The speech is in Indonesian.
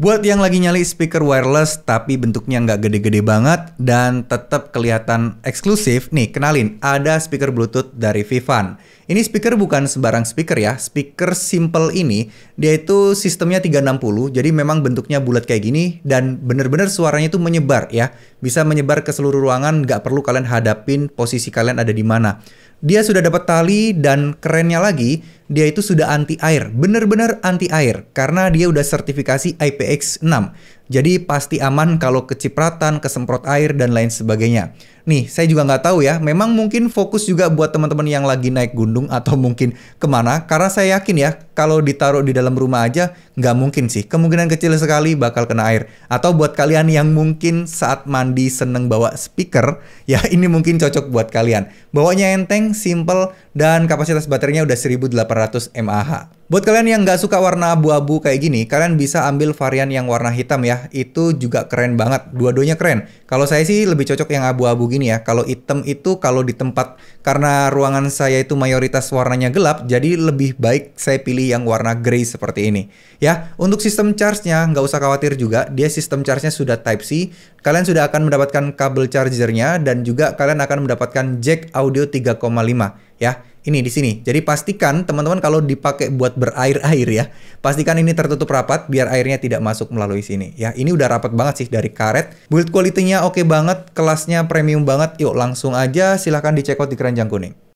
Buat yang lagi nyali speaker wireless tapi bentuknya nggak gede-gede banget dan tetap kelihatan eksklusif, nih kenalin ada speaker Bluetooth dari Vivan. Ini speaker bukan sembarang speaker ya, speaker simple ini dia itu sistemnya 360, jadi memang bentuknya bulat kayak gini dan bener-bener suaranya itu menyebar ya. Bisa menyebar ke seluruh ruangan, nggak perlu kalian hadapin posisi kalian ada di mana. Dia sudah dapat tali dan kerennya lagi, dia itu sudah anti air, benar-benar anti air karena dia udah sertifikasi IPX 6. Jadi pasti aman kalau kecipratan, kesemprot air, dan lain sebagainya. Nih, saya juga nggak tahu ya, memang mungkin fokus juga buat teman-teman yang lagi naik gunung atau mungkin kemana, karena saya yakin ya, kalau ditaruh di dalam rumah aja, nggak mungkin sih. Kemungkinan kecil sekali bakal kena air. Atau buat kalian yang mungkin saat mandi seneng bawa speaker, ya ini mungkin cocok buat kalian. Bawanya enteng, simple, dan kapasitas baterainya udah 1800 mAh. Buat kalian yang nggak suka warna abu-abu kayak gini, kalian bisa ambil varian yang warna hitam ya, itu juga keren banget. Dua-duanya keren. Kalau saya sih lebih cocok yang abu-abu gini ya. Kalau hitam itu kalau di tempat karena ruangan saya itu mayoritas warnanya gelap, jadi lebih baik saya pilih yang warna grey seperti ini. Ya, untuk sistem charge-nya nggak usah khawatir juga. Dia sistem charge-nya sudah Type C. Kalian sudah akan mendapatkan kabel chargernya dan juga kalian akan mendapatkan jack audio 3,5 ya. Ini di sini. Jadi pastikan teman-teman kalau dipakai buat berair-air ya, pastikan ini tertutup rapat biar airnya tidak masuk melalui sini. Ya, ini udah rapat banget sih dari karet. Build quality-nya oke banget, kelasnya premium banget. Yuk langsung aja silahkan dicek out di keranjang kuning.